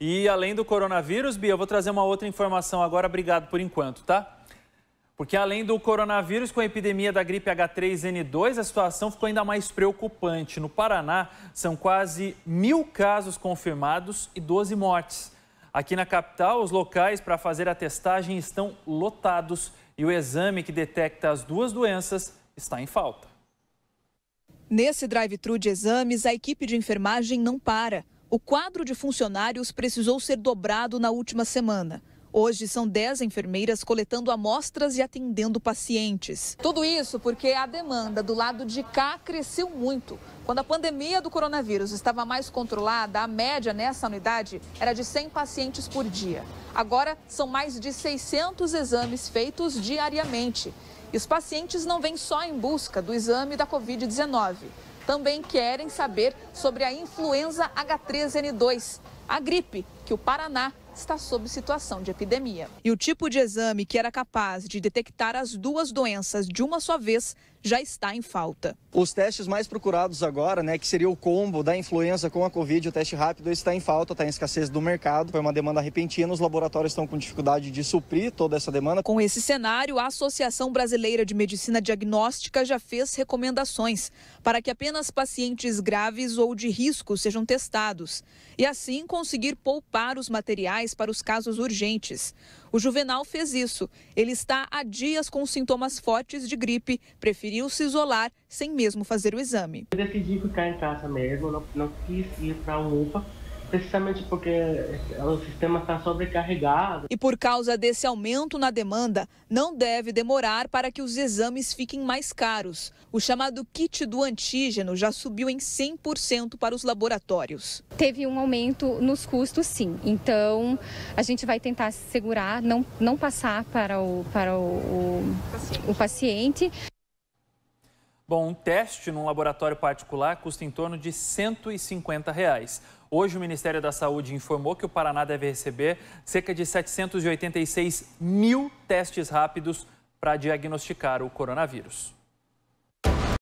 E além do coronavírus, Bia, eu vou trazer uma outra informação agora, obrigado por enquanto, tá? Porque além do coronavírus, com a epidemia da gripe H3N2, a situação ficou ainda mais preocupante. No Paraná, são quase mil casos confirmados e 12 mortes. Aqui na capital, os locais para fazer a testagem estão lotados e o exame que detecta as duas doenças está em falta. Nesse drive-thru de exames, a equipe de enfermagem não para. O quadro de funcionários precisou ser dobrado na última semana. Hoje são 10 enfermeiras coletando amostras e atendendo pacientes. Tudo isso porque a demanda do lado de cá cresceu muito. Quando a pandemia do coronavírus estava mais controlada, a média nessa unidade era de 100 pacientes por dia. Agora são mais de 600 exames feitos diariamente. E os pacientes não vêm só em busca do exame da Covid-19 também querem saber sobre a influenza H3N2, a gripe que o Paraná está sob situação de epidemia. E o tipo de exame que era capaz de detectar as duas doenças de uma só vez já está em falta. Os testes mais procurados agora, né, que seria o combo da influenza com a Covid, o teste rápido, está em falta, está em escassez do mercado. Foi uma demanda repentina, os laboratórios estão com dificuldade de suprir toda essa demanda. Com esse cenário, a Associação Brasileira de Medicina Diagnóstica já fez recomendações para que apenas pacientes graves ou de risco sejam testados e assim conseguir poupar os materiais hospitais para os casos urgentes. O Juvenal fez isso. Ele está há dias com sintomas fortes de gripe, preferiu se isolar sem mesmo fazer o exame. Eu decidi ficar em casa mesmo, não, não quis ir para a UPA precisamente porque o sistema está sobrecarregado. E por causa desse aumento na demanda, não deve demorar para que os exames fiquem mais caros. O chamado kit do antígeno já subiu em 100% para os laboratórios. Teve um aumento nos custos, sim. Então, a gente vai tentar segurar, não, não passar para o, para o, o O paciente. Bom, um teste num laboratório particular custa em torno de 150 reais. Hoje, o Ministério da Saúde informou que o Paraná deve receber cerca de 786 mil testes rápidos para diagnosticar o coronavírus.